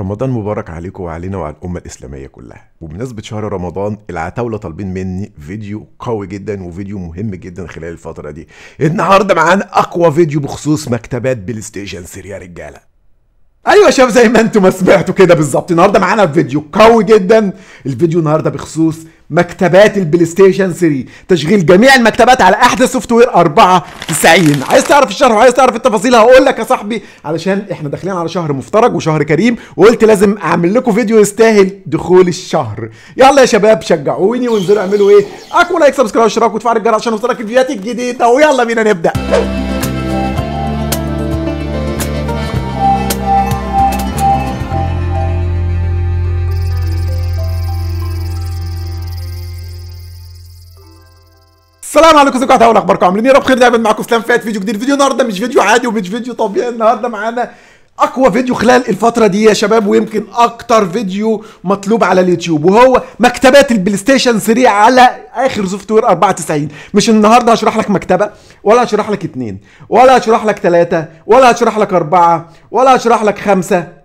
رمضان مبارك عليكم وعلينا وعلى الأمة الإسلامية كلها وبمناسبة شهر رمضان العتاولة طالبين مني فيديو قوي جدا وفيديو مهم جدا خلال الفترة دي النهاردة معانا أقوى فيديو بخصوص مكتبات بلاي ستيشن سيريا رجالة ايوه يا شباب زي ما انتم ما سمعتوا كده بالظبط النهارده معانا فيديو قوي جدا الفيديو النهارده بخصوص مكتبات البلاي ستيشن 3 تشغيل جميع المكتبات على احدث سوفت وير 94 عايز تعرف الشرح وعايز تعرف التفاصيل هقول لك يا صاحبي علشان احنا داخلين على شهر مفترج وشهر كريم وقلت لازم اعمل لكم فيديو يستاهل دخول الشهر يلا يا شباب شجعوني وانزلوا اعملوا ايه اكو لايك سبسكرايب واشتراك وتفعل الجرس عشان يوصلك الفيديوهات الجديده ويلا بينا نبدا السلام عليكم ازيكم هتعمل اخباركم عاملين ايه رب خير دايما معاكم سلام فات فيديو جديد فيديو النهارده مش فيديو عادي ومش فيديو طبيعي النهارده معانا اقوى فيديو خلال الفتره دي يا شباب ويمكن اكتر فيديو مطلوب على اليوتيوب وهو مكتبات البلاي ستيشن 3 على اخر سوفت وير 94 مش النهارده هشرح لك مكتبه ولا هشرح لك اتنين ولا هشرح لك ثلاثه ولا هشرح لك اربعه ولا هشرح لك خمسه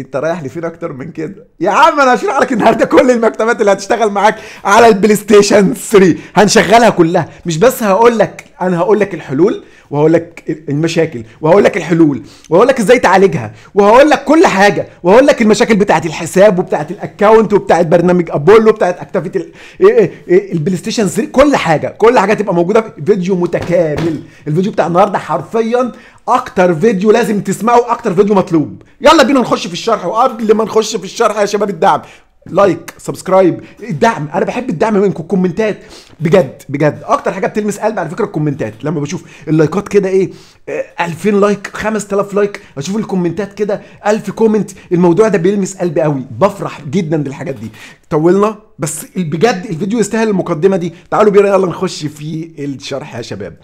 انت رايح لفين اكتر من كده يا عم انا هشرح لك النهارده كل المكتبات اللي هتشتغل معاك على البلاي ستيشن 3 هنشغلها كلها مش بس هقول لك انا هقول لك الحلول وهقول لك المشاكل وهقول لك الحلول وهقول لك ازاي تعالجها وهقول لك كل حاجه وهقول لك المشاكل بتاعه الحساب وبتاعه الاكونت وبتاعه برنامج ابولو بتاعه اكتيفيتي البلاي ستيشن 3 كل حاجه كل حاجه تبقى موجوده في فيديو متكامل الفيديو بتاع النهارده حرفيا اكتر فيديو لازم تسمعه اكتر فيديو مطلوب يلا بينا نخش في الشرح وقبل ما نخش في الشرح يا شباب الدعم لايك سبسكرايب الدعم انا بحب الدعم منكم الكومنتات بجد بجد اكتر حاجه بتلمس قلبي على فكره الكومنتات لما بشوف اللايكات كده ايه 2000 آه، لايك 5000 لايك اشوف الكومنتات كده 1000 كومنت الموضوع ده بيلمس قلبي قوي بفرح جدا بالحاجات دي طولنا بس بجد الفيديو يستاهل المقدمه دي تعالوا بينا يلا نخش في الشرح يا شباب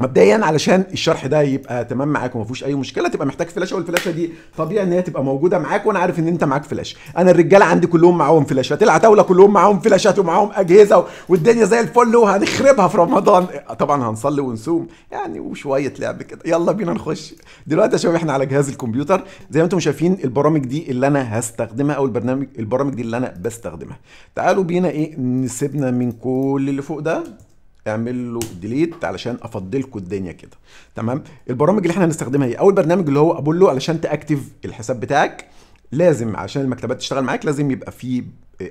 مبدئيا علشان الشرح ده يبقى تمام معاك وما فيهوش اي مشكله تبقى محتاج فلاشه والفلاشه دي طبيعي ان هي تبقى موجوده معاك وانا عارف ان انت معاك فلاشه انا الرجاله عندي كلهم معاهم فلاشات العتاوله كلهم معاهم فلاشات ومعاهم اجهزه والدنيا زي الفل وهنخربها في رمضان طبعا هنصلي ونصوم يعني وشويه لعب كده يلا بينا نخش دلوقتي يا شباب احنا على جهاز الكمبيوتر زي ما انتم شايفين البرامج دي اللي انا هستخدمها او البرنامج البرامج دي اللي انا بستخدمها تعالوا بينا ايه نسيبنا من كل اللي فوق ده اعمل له ديليت علشان افضلكوا الدنيا كده تمام البرامج اللي احنا هنستخدمها هي ايه؟ اول برنامج اللي هو ابولو علشان تاكتف الحساب بتاعك لازم عشان المكتبات تشتغل معاك لازم يبقى في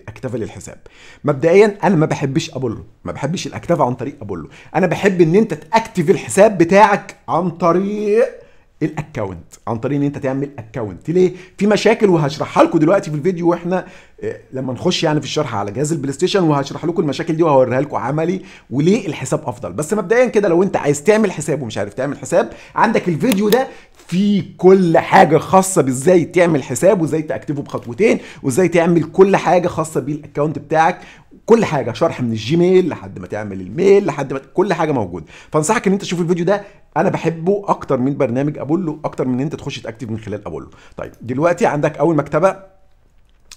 اكتفة للحساب مبدئيا انا ما بحبش ابولو ما بحبش الاكتفة عن طريق ابولو انا بحب ان انت تاكتف الحساب بتاعك عن طريق الاكونت عن طريق ان انت تعمل اكونت ليه في مشاكل وهشرحها لكم دلوقتي في الفيديو واحنا آه، لما نخش يعني في الشرح على جهاز البلاي ستيشن وهشرح لكم المشاكل دي وهوريها لكم عملي وليه الحساب افضل بس مبدئيا كده لو انت عايز تعمل حساب ومش عارف تعمل حساب عندك الفيديو ده في كل حاجة خاصة بازاي تعمل حساب وازاي تاكتفه بخطوتين وازاي تعمل كل حاجة خاصة بالاكونت بتاعك كل حاجه شرح من الجيميل لحد ما تعمل الميل لحد ما كل حاجه موجوده فانصحك ان انت تشوف الفيديو ده انا بحبه اكتر من برنامج ابولو اكتر من ان انت تخش تاكتف من خلال ابولو طيب دلوقتي عندك اول مكتبه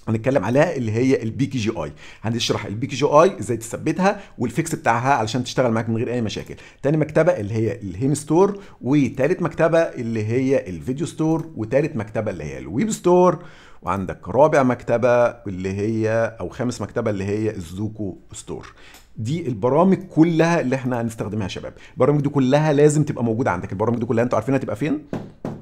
هنتكلم عليها اللي هي البي كي جي اي هنشرح البي كي جي اي ازاي تثبتها والفيكس بتاعها علشان تشتغل معاك من غير اي مشاكل تاني مكتبه اللي هي الهيم ستور وتالت مكتبه اللي هي الفيديو ستور وتالت مكتبه اللي هي الويب ستور وعندك رابع مكتبه اللي هي او خامس مكتبه اللي هي الزوكو ستور دي البرامج كلها اللي احنا هنستخدمها يا شباب البرامج دي كلها لازم تبقى موجوده عندك البرامج دي كلها انتوا عارفينها تبقى فين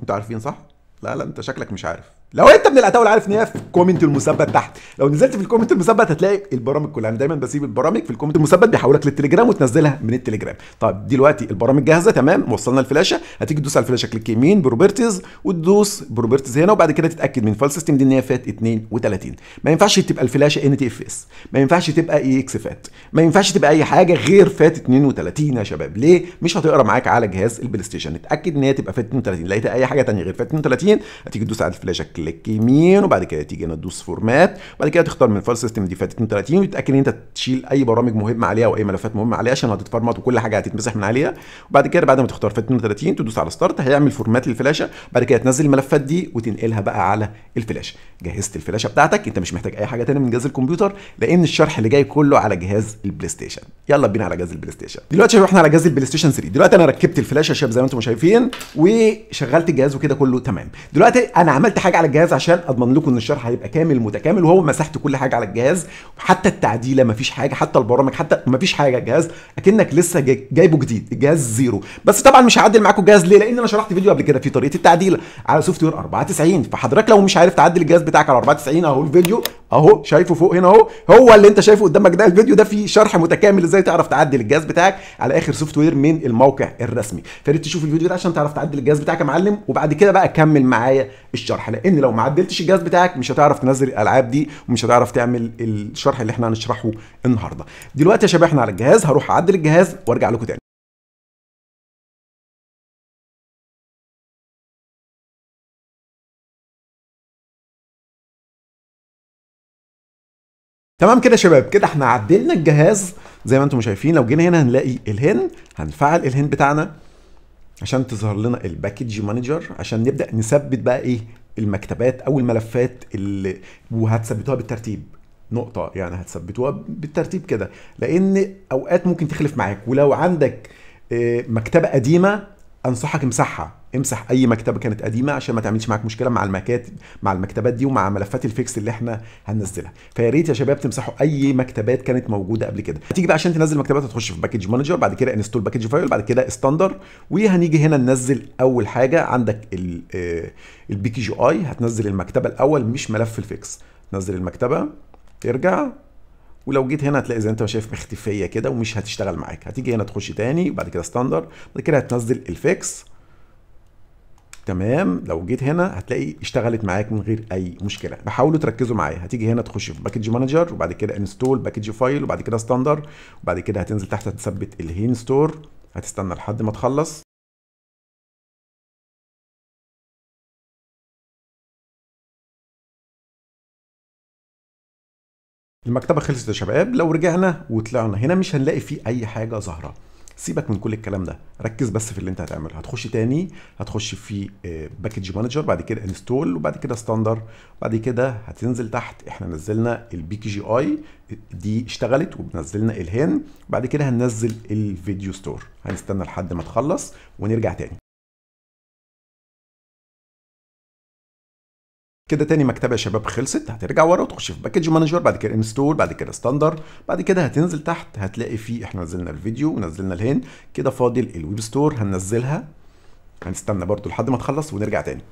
انتوا عارفين صح لا لا انت شكلك مش عارف لو انت من الاتاول عارف ان هي في الكومنت المثبت تحت لو نزلت في الكومنت المثبت هتلاقي البرامج كلها انا دايما بسيب البرامج في الكومنت المثبت بيحولك للتليجرام وتنزلها من التليجرام طب دلوقتي البرامج جاهزه تمام وصلنا الفلاشه هتيجي تدوس على الفلاشه كليك يمين بروبرتيز وتدوس بروبرتيز هنا وبعد كده تتاكد من فايل سيستم دي ان هي فات 32 ما ينفعش تبقى الفلاشه ان تي اف اس ما ينفعش تبقى اي e اكس فات ما ينفعش تبقى اي حاجه غير فات 32 يا شباب ليه مش هتقرا معاك على جهاز البلاي ستيشن اتاكد ان هي تبقى فات 32 لقيت اي حاجه ثانيه غير فات 32 هتيجي تدوس على الفلاشه كليك يمين وبعد كده تيجي هنا تدوس فورمات وبعد كده تختار من فايل سيستم ديفات 32 وتتاكد ان انت تشيل اي برامج مهمه عليها او اي ملفات مهمه عليها عشان هتتفرمت وكل حاجه هتتمسح من عليها وبعد كده بعد ما تختار فات 32 تدوس على ستارت هيعمل فورمات للفلاشه بعد كده تنزل الملفات دي وتنقلها بقى على الفلاشه جهزت الفلاشه بتاعتك انت مش محتاج اي حاجه ثانيه من جهاز الكمبيوتر لان الشرح اللي جاي كله على جهاز البلاي ستيشن يلا بينا على جهاز البلاي ستيشن دلوقتي احنا على جهاز البلاي ستيشن 3 دلوقتي انا ركبت الفلاشه شباب زي ما انتم شايفين وشغلت الجهاز وكده كله تمام دلوقتي انا عملت حاجه على الجهاز عشان اضمن لكم ان الشرح هيبقى كامل متكامل وهو مسحت كل حاجه على الجهاز حتى التعديله مفيش حاجه حتى البرامج حتى مفيش حاجه الجهاز اكنك لسه جايبه جديد الجهاز زيرو بس طبعا مش هعدل معاكم الجهاز ليه لان انا شرحت فيديو قبل كده في طريقه التعديل على سوفت وير 94 فحضرتك لو مش عارف تعدل الجهاز بتاعك على 94 اهو الفيديو اهو شايفه فوق هنا اهو هو اللي انت شايفه قدامك ده الفيديو ده فيه شرح متكامل ازاي تعرف تعدل الجهاز بتاعك على اخر سوفت وير من الموقع الرسمي فريد تشوف الفيديو ده عشان تعرف تعدل الجهاز بتاعك يا معلم وبعد كده بقى كمل معايا الشرح لان لو ما عدلتش الجهاز بتاعك مش هتعرف تنزل الالعاب دي ومش هتعرف تعمل الشرح اللي احنا هنشرحه النهارده دلوقتي يا شباب احنا على الجهاز هروح اعدل الجهاز وارجع لكم تاني تمام كده يا شباب كده احنا عدلنا الجهاز زي ما انتم شايفين لو جينا هنا هنلاقي الهن هنفعل الهن بتاعنا عشان تظهر لنا الباكج مانجر عشان نبدا نثبت بقى ايه المكتبات او الملفات اللي وهتثبتوها بالترتيب نقطة يعني هتثبتوها بالترتيب كده لأن أوقات ممكن تخلف معاك ولو عندك آه، مكتبة قديمة أنصحك امسحها امسح اي مكتبه كانت قديمه عشان ما تعملش معاك مشكله مع المكاتب مع المكتبات دي ومع ملفات الفيكس اللي احنا هننزلها فيا ريت يا شباب تمسحوا اي مكتبات كانت موجوده قبل كده هتيجي بقى عشان تنزل مكتبات هتخش في باكج مانجر بعد كده انستول باكج فايل بعد كده ستاندر وهنيجي هنا ننزل اول حاجه عندك البي آه، كي جي اي هتنزل المكتبه الاول مش ملف الفيكس تنزل المكتبه ترجع ولو جيت هنا هتلاقي زي انت ما شايف مختفيه كده ومش هتشتغل معاك هتيجي هنا تخش تاني وبعد كده ستاندر بعد كده هتنزل الفيكس تمام لو جيت هنا هتلاقي اشتغلت معاك من غير اي مشكله بحاولوا تركزوا معايا هتيجي هنا تخش في باكج مانجر وبعد كده انستول باكج فايل وبعد كده ستاندر وبعد كده هتنزل تحت تثبت الهين ستور هتستنى لحد ما تخلص المكتبه خلصت يا شباب لو رجعنا وطلعنا هنا مش هنلاقي فيه اي حاجه ظاهره سيبك من كل الكلام ده ركز بس في اللي انت هتعمله هتخش تاني هتخش في باكج آه، مانجر بعد كده انستول وبعد كده ستاندر بعد كده هتنزل تحت احنا نزلنا البي كي جي اي دي اشتغلت وبنزلنا الهين بعد كده هننزل الفيديو ستور هنستنى لحد ما تخلص ونرجع تاني كده تاني مكتبه يا شباب خلصت هترجع ورا وتخش في باكج مانجر بعد كده انستول بعد كده ستاندر بعد كده هتنزل تحت هتلاقي فيه احنا نزلنا الفيديو ونزلنا الهين كده فاضل الويب ستور هننزلها هنستنى برضو لحد ما تخلص ونرجع تاني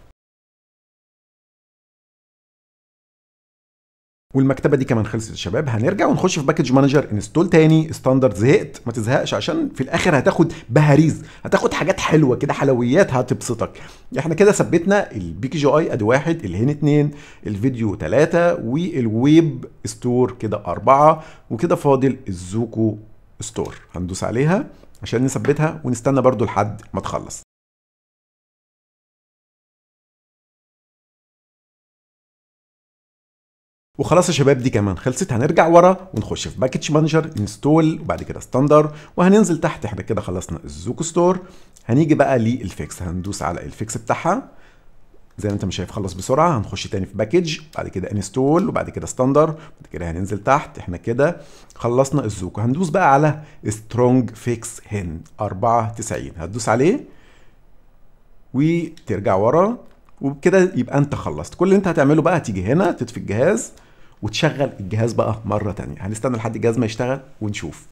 والمكتبه دي كمان خلصت يا شباب هنرجع ونخش في باكج مانجر انستول تاني ستاندرد زهقت ما تزهقش عشان في الاخر هتاخد بهاريز هتاخد حاجات حلوه كده حلويات هتبسطك احنا كده ثبتنا البي كي جي اي ادي واحد الهين اتنين الفيديو تلاتة والويب ستور كده اربعه وكده فاضل الزوكو ستور هندوس عليها عشان نثبتها ونستنى برضو لحد ما تخلص وخلاص يا شباب دي كمان خلصت هنرجع ورا ونخش في باكج مانجر انستول وبعد كده ستاندر وهننزل تحت احنا كده خلصنا الزوكو ستور هنيجي بقى للفيكس هندوس على الفيكس بتاعها زي ما انت مش شايف خلص بسرعه هنخش تاني في باكج بعد كده انستول وبعد كده ستاندر بعد كده هننزل تحت احنا كده خلصنا الزوكو هندوس بقى على سترونج فيكس هن 94 هتدوس عليه وترجع ورا وبكده يبقى انت خلصت كل اللي انت هتعمله بقى هتيجي هنا تطفي الجهاز وتشغل الجهاز بقى مره ثانيه هنستنى لحد الجهاز ما يشتغل ونشوف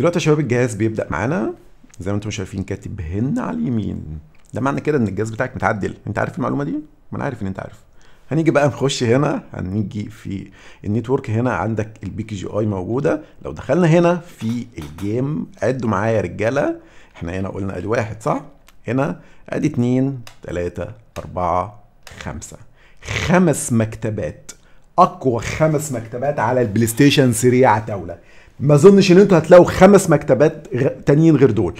دلوقتي يا شباب الجهاز بيبدا معانا زي ما انتم شايفين كاتب هن على اليمين ده معنى كده ان الجهاز بتاعك متعدل انت عارف المعلومه دي ما انا عارف ان انت عارف هنيجي بقى نخش هنا هنيجي في النتورك هنا عندك البي كي جي اي موجوده لو دخلنا هنا في الجيم عدوا معايا يا رجاله احنا هنا قلنا ادي واحد صح هنا ادي اتنين تلاته اربعه خمسه خمس مكتبات اقوى خمس مكتبات على البلاي ستيشن 3 تاولة ما اظنش ان انتوا هتلاقوا خمس مكتبات تانيين غير دول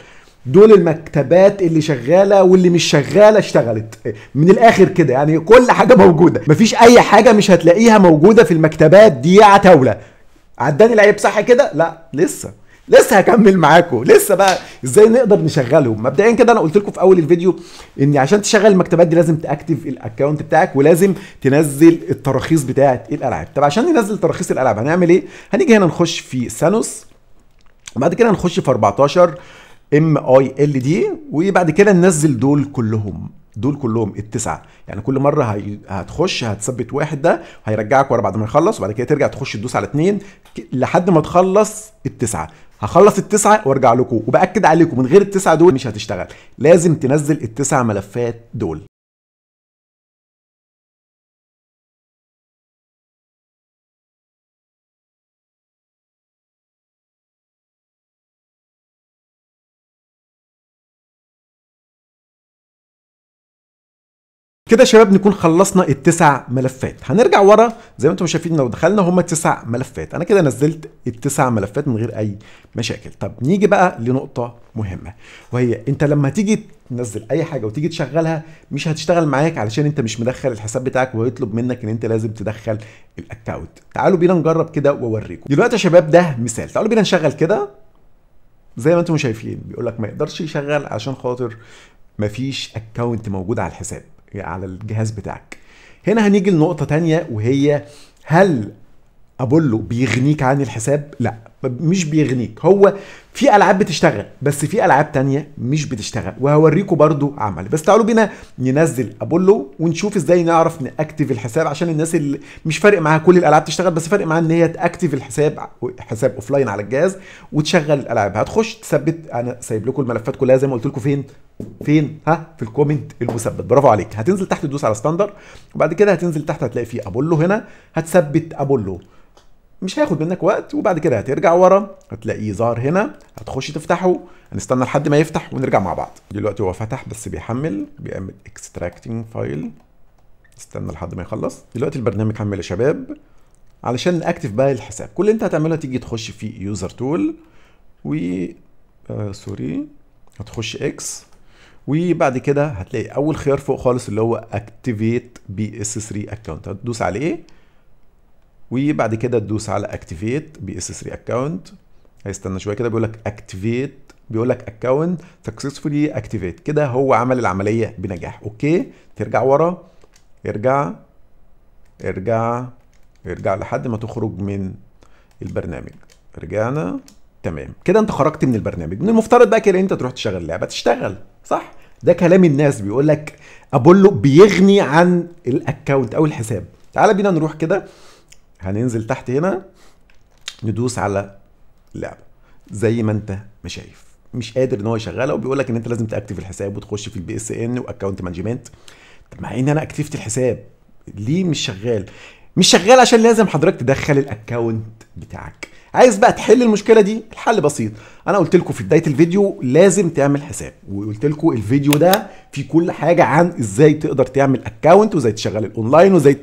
دول المكتبات اللي شغاله واللي مش شغاله اشتغلت من الاخر كده يعني كل حاجه موجوده مفيش اي حاجه مش هتلاقيها موجوده في المكتبات دي عتاوله عداني العيب صح كده لا لسه لسه هكمل معاكم لسه بقى ازاي نقدر نشغلهم مبدئيا كده انا قلت لكم في اول الفيديو ان عشان تشغل المكتبات دي لازم تاكتف الاكونت بتاعك ولازم تنزل التراخيص بتاعه الالعاب طب عشان ننزل تراخيص الالعاب هنعمل ايه هنيجي هنا نخش في سانوس وبعد كده هنخش في 14 ام اي ال دي وبعد كده ننزل دول كلهم دول كلهم التسعه يعني كل مره هتخش هتثبت واحد ده هيرجعك ورا بعد ما يخلص وبعد كده ترجع تخش تدوس على اثنين لحد ما تخلص التسعه هخلص التسعه وارجع لكم وباكد عليكم من غير التسعه دول مش هتشتغل لازم تنزل التسع ملفات دول كده يا شباب نكون خلصنا التسع ملفات هنرجع ورا زي ما انتم شايفين لو دخلنا هما تسع ملفات انا كده نزلت التسع ملفات من غير اي مشاكل طب نيجي بقى لنقطه مهمه وهي انت لما تيجي تنزل اي حاجه وتيجي تشغلها مش هتشتغل معاك علشان انت مش مدخل الحساب بتاعك ويطلب منك ان انت لازم تدخل الاكونت تعالوا بينا نجرب كده واوريكم دلوقتي يا شباب ده مثال تعالوا بينا نشغل كده زي ما انتم شايفين بيقول لك ما يقدرش يشغل عشان خاطر مفيش اكونت موجود على الحساب يعني على الجهاز بتاعك هنا هنيجي لنقطه تانية وهي هل ابولو بيغنيك عن الحساب لا مش بيغنيك هو في العاب بتشتغل بس في العاب تانية مش بتشتغل وهوريكم برضو عمل بس تعالوا بينا ننزل ابولو ونشوف ازاي نعرف ناكتف الحساب عشان الناس اللي مش فارق معاها كل الالعاب تشتغل بس فارق معاها ان هي تاكتف الحساب حساب اوفلاين على الجهاز وتشغل الالعاب هتخش تثبت انا سايب لكم الملفات كلها زي ما قلت لكم فين فين ها في الكومنت المثبت برافو عليك هتنزل تحت تدوس على ستاندر وبعد كده هتنزل تحت هتلاقي فيه ابولو هنا هتثبت ابولو مش هياخد منك وقت وبعد كده هترجع ورا هتلاقيه ظهر هنا هتخش تفتحه هنستنى لحد ما يفتح ونرجع مع بعض دلوقتي هو فتح بس بيحمل بيعمل اكستراكتنج فايل استنى لحد ما يخلص دلوقتي البرنامج حمل يا شباب علشان ناكتف بقى الحساب كل اللي انت هتعمله تيجي تخش في يوزر تول و آه سوري هتخش اكس وبعد كده هتلاقي اول خيار فوق خالص اللي هو اكتيفيت بي اس 3 اكونت هتدوس عليه وبعد كده تدوس على اكتيفيت بي اس 3 اكونت هيستنى شويه كده بيقول لك اكتيفيت بيقول لك اكونت سكسسفولي اكتيفيت كده هو عمل العمليه بنجاح اوكي ترجع ورا ارجع ارجع ارجع لحد ما تخرج من البرنامج رجعنا تمام كده انت خرجت من البرنامج من المفترض بقى كده انت تروح تشغل لعبه تشتغل صح ده كلام الناس بيقول لك ابولو بيغني عن الاكونت او الحساب تعال بينا نروح كده هننزل تحت هنا ندوس على اللعبه زي ما انت ما شايف مش قادر ان هو يشغلها وبيقول لك ان انت لازم تاكتف الحساب وتخش في البي اس ان واكونت مانجمنت طب مع ان انا اكتفت الحساب ليه مش شغال مش شغال عشان لازم حضرتك تدخل الاكونت بتاعك عايز بقى تحل المشكله دي الحل بسيط انا قلت لكم في بدايه الفيديو لازم تعمل حساب وقلت لكم الفيديو ده فيه كل حاجه عن ازاي تقدر تعمل اكونت وازاي تشغل الاونلاين وازاي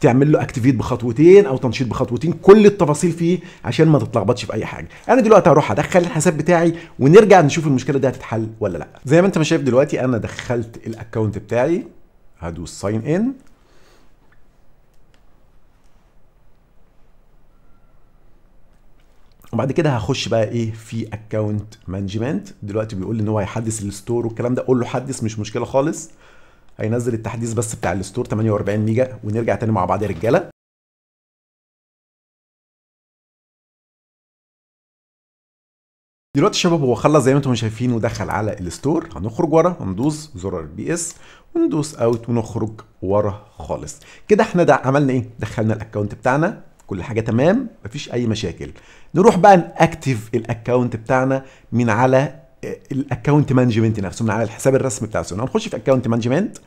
تعمل له اكتيفيت بخطوتين او تنشيط بخطوتين كل التفاصيل فيه عشان ما تتلخبطش في اي حاجه انا دلوقتي هروح ادخل الحساب بتاعي ونرجع نشوف المشكله دي هتتحل ولا لا زي ما انت ما شايف دلوقتي انا دخلت الاكونت بتاعي هدوس ساين ان وبعد كده هخش بقى ايه في اكونت مانجمنت دلوقتي بيقول لي ان هو هيحدث الستور والكلام ده اقول له حدث مش مشكله خالص هينزل التحديث بس بتاع الستور 48 ميجا ونرجع تاني مع بعض يا رجاله دلوقتي شباب هو خلص زي ما انتم شايفين ودخل على الستور هنخرج ورا هندوس زرار البي اس وندوس اوت ونخرج ورا خالص كده احنا ده عملنا ايه دخلنا الاكونت بتاعنا كل حاجه تمام مفيش اي مشاكل نروح بقى ناكتف الاكونت بتاعنا من على آه، الاكونت مانجمنت نفسه من على الحساب الرسمي بتاع سونا هنخش في اكونت مانجمنت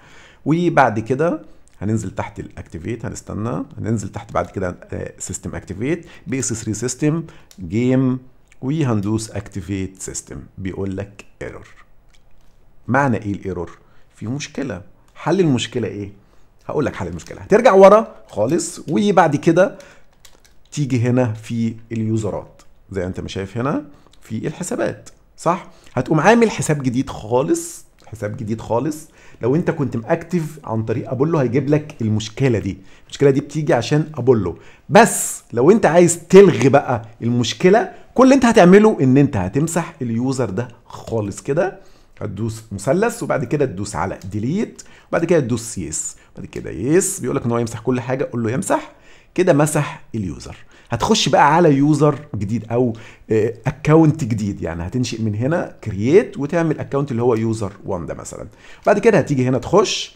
وبعد كده هننزل تحت الاكتيفيت هنستنى هننزل تحت بعد كده سيستم اكتيفيت بي اس 3 سيستم جيم وهندوس اكتيفيت سيستم بيقول لك ايرور معنى ايه الايرور في مشكله حل المشكله ايه هقول لك حل المشكله هترجع ورا خالص وبعد كده تيجي هنا في اليوزرات زي انت ما شايف هنا في الحسابات صح هتقوم عامل حساب جديد خالص حساب جديد خالص لو انت كنت مأكتف عن طريق ابولو هيجيب لك المشكله دي المشكله دي بتيجي عشان ابولو بس لو انت عايز تلغي بقى المشكله كل اللي انت هتعمله ان انت هتمسح اليوزر ده خالص كده هتدوس مثلث وبعد كده تدوس على ديليت وبعد كده تدوس يس بعد كده يس بيقول لك ان هو يمسح كل حاجه قول له يمسح كده مسح اليوزر هتخش بقى على يوزر جديد او اكونت آه، جديد يعني هتنشئ من هنا كرييت وتعمل اكونت اللي هو يوزر 1 ده مثلا بعد كده هتيجي هنا تخش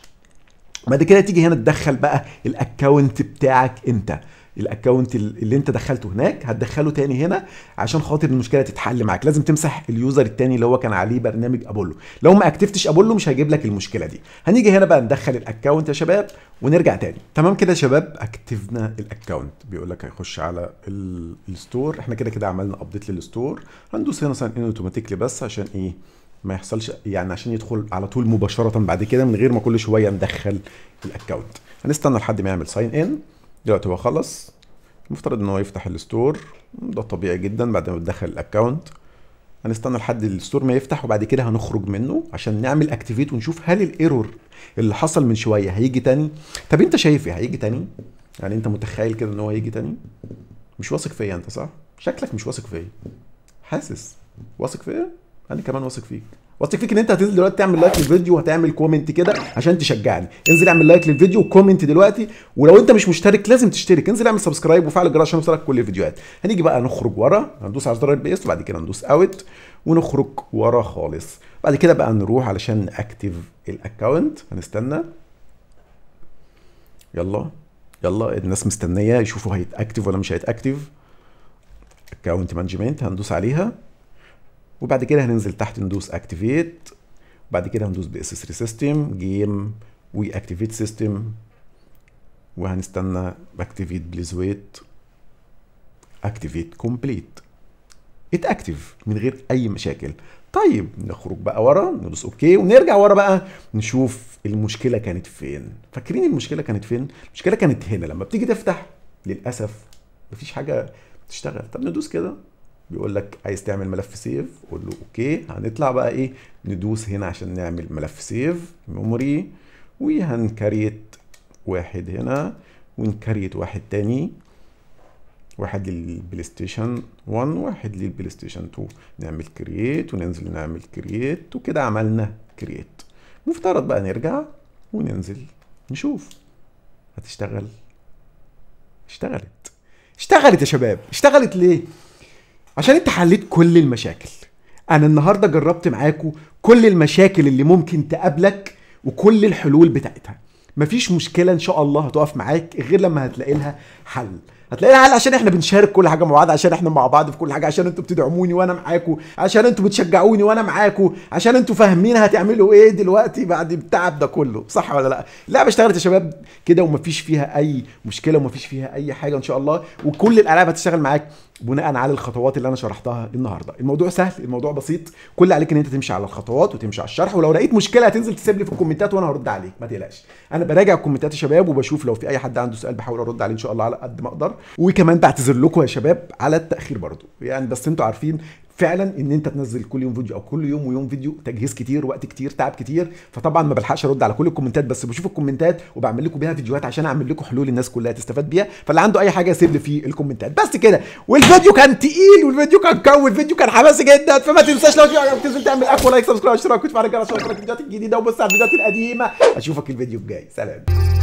بعد كده تيجي هنا تدخل بقى الاكونت بتاعك انت الاكونت اللي انت دخلته هناك هتدخله تاني هنا عشان خاطر المشكله تتحل معاك لازم تمسح اليوزر التاني اللي هو كان عليه برنامج ابولو لو ما اكتفتش ابولو مش هيجيب لك المشكله دي هنيجي هنا بقى ندخل الاكونت يا شباب ونرجع تاني تمام كده يا شباب اكتفنا الاكونت بيقول لك هيخش على الستور احنا كده كده عملنا ابديت للستور هندوس هنا ساين ان اوتوماتيكلي بس عشان ايه ما يحصلش يعني عشان يدخل على طول مباشره بعد كده من غير ما كل شويه ندخل الاكونت هنستنى لحد ما يعمل ساين ان دلوقتي هو خلص المفترض ان هو يفتح الستور ده طبيعي جدا بعد ما تدخل الاكونت هنستنى لحد الستور ما يفتح وبعد كده هنخرج منه عشان نعمل اكتيفيت ونشوف هل الايرور اللي حصل من شويه هيجي تاني طب انت شايف ايه هيجي تاني يعني انت متخيل كده ان هو هيجي تاني مش واثق فيا انت صح شكلك مش واثق فيا حاسس واثق فيا انا كمان واثق فيك بس يكفيك ان انت هتنزل دلوقتي تعمل لايك للفيديو وهتعمل كومنت كده عشان تشجعني انزل اعمل لايك للفيديو وكومنت دلوقتي ولو انت مش مشترك لازم تشترك انزل اعمل سبسكرايب وفعل الجرس عشان يوصلك كل الفيديوهات هنيجي بقى نخرج ورا هندوس على زرار البي اس وبعد كده ندوس اوت ونخرج ورا خالص بعد كده بقى نروح علشان ناكتف الاكونت هنستنى يلا يلا الناس مستنيه يشوفوا هيتاكتف ولا مش هيتاكتف اكونت مانجمنت هندوس عليها وبعد كده هننزل تحت ندوس اكتيفيت وبعد كده هندوس باس 3 سيستم جيم وي اكتيفيت سيستم وهنستنى اكتيفيت بليز ويت اكتيفيت كومبليت اتاكتف من غير اي مشاكل طيب نخرج بقى ورا ندوس اوكي ونرجع ورا بقى نشوف المشكله كانت فين فاكرين المشكله كانت فين المشكله كانت هنا لما بتيجي تفتح للاسف مفيش حاجه تشتغل طب ندوس كده بيقول لك عايز تعمل ملف سيف قول له اوكي هنطلع بقى ايه ندوس هنا عشان نعمل ملف سيف ميموري وهنكريت واحد هنا ونكريت واحد تاني واحد للبلاي ستيشن 1 واحد للبلاي ستيشن 2 نعمل كرييت وننزل نعمل كرييت وكده عملنا كرييت مفترض بقى نرجع وننزل نشوف هتشتغل اشتغلت اشتغلت يا شباب اشتغلت ليه عشان انت حليت كل المشاكل انا النهارده جربت معاكم كل المشاكل اللي ممكن تقابلك وكل الحلول بتاعتها مفيش مشكله ان شاء الله هتقف معاك غير لما هتلاقي لها حل هتلاقيها هل عشان احنا بنشارك كل حاجه مع بعض عشان احنا مع بعض في كل حاجه عشان انتوا بتدعموني وانا معاكم عشان انتوا بتشجعوني وانا معاكم عشان انتوا فاهمين هتعملوا ايه دلوقتي بعد التعب ده كله صح ولا لا اللعبه اشتغلت يا شباب كده ومفيش فيها اي مشكله ومفيش فيها اي حاجه ان شاء الله وكل الالعاب هتشتغل معاك بناء على الخطوات اللي انا شرحتها النهارده الموضوع سهل الموضوع بسيط كل عليك ان انت تمشي على الخطوات وتمشي على الشرح ولو لقيت مشكله هتنزل تسيب لي في الكومنتات وانا هرد عليك ما تقلقش انا براجع الكومنتات يا شباب وبشوف لو في اي حد عنده سؤال بحاول ارد عليه ان شاء الله على قد ما اقدر وكمان بعتذر لكم يا شباب على التاخير برضو يعني بس انتوا عارفين فعلا ان انت تنزل كل يوم فيديو او كل يوم ويوم فيديو تجهيز كتير وقت كتير تعب كتير فطبعا ما بلحقش ارد على كل الكومنتات بس بشوف الكومنتات وبعمل لكم بيها فيديوهات عشان اعمل لكم حلول الناس كلها تستفاد بيها فاللي عنده اي حاجه سيب لي في الكومنتات بس كده والفيديو كان تقيل والفيديو كان قوي والفيديو كان حماسي جدا فما تنساش لو تنزل تعمل اكو لايك سبسكرايب اشتراك وتفعل الجرس عشان الفيديوهات الجديده وبص على الفيديوهات القديمه اشوفك الفيديو الجاي سلام